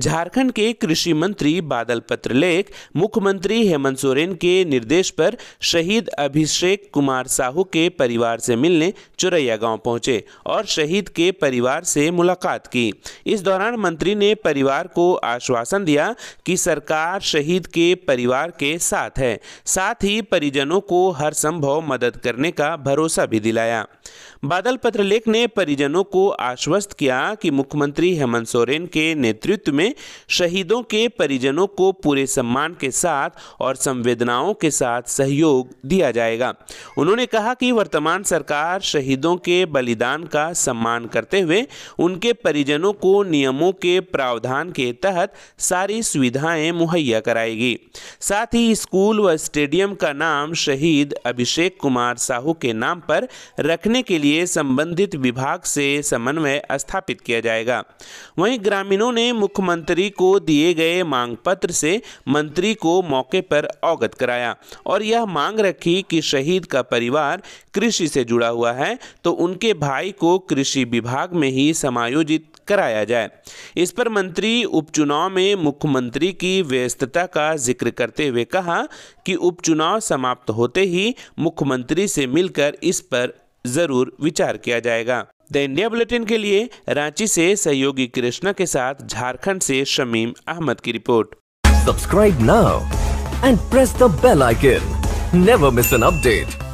झारखंड के कृषि मंत्री बादल पत्रलेख मुख्यमंत्री हेमंत सोरेन के निर्देश पर शहीद अभिषेक कुमार साहू के परिवार से मिलने चुरैया गांव पहुंचे और शहीद के परिवार से मुलाकात की इस दौरान मंत्री ने परिवार को आश्वासन दिया कि सरकार शहीद के परिवार के साथ है साथ ही परिजनों को हर संभव मदद करने का भरोसा भी दिलाया बादल पत्र लेख ने परिजनों को आश्वस्त किया कि मुख्यमंत्री हेमंत सोरेन के नेतृत्व में शहीदों के परिजनों को पूरे सम्मान के साथ और संवेदनाओं के साथ सहयोग दिया जाएगा उन्होंने कहा कि वर्तमान सरकार शहीदों के बलिदान का सम्मान करते हुए उनके परिजनों को नियमों के प्रावधान के तहत सारी सुविधाएं मुहैया कराएगी साथ ही स्कूल व स्टेडियम का नाम शहीद अभिषेक कुमार साहू के नाम पर रखने के लिए संबंधित विभाग से समन्वय स्थापित किया जाएगा वहीं ग्रामीणों ने मुख्यमंत्री को दिए गए मांग पत्र से मंत्री को मौके पर अवगत कराया और यह मांग रखी कि शहीद का परिवार कृषि से जुड़ा हुआ है तो उनके भाई को कृषि विभाग में ही समायोजित कराया जाए इस पर मंत्री उपचुनाव में मुख्यमंत्री की व्यस्तता का जिक्र करते हुए कहा कि उपचुनाव समाप्त होते ही मुख्यमंत्री से मिलकर इस पर जरूर विचार किया जाएगा द इंडिया बुलेटिन के लिए रांची से सहयोगी कृष्णा के साथ झारखंड से शमीम अहमद की report subscribe now and press the bell icon never miss an update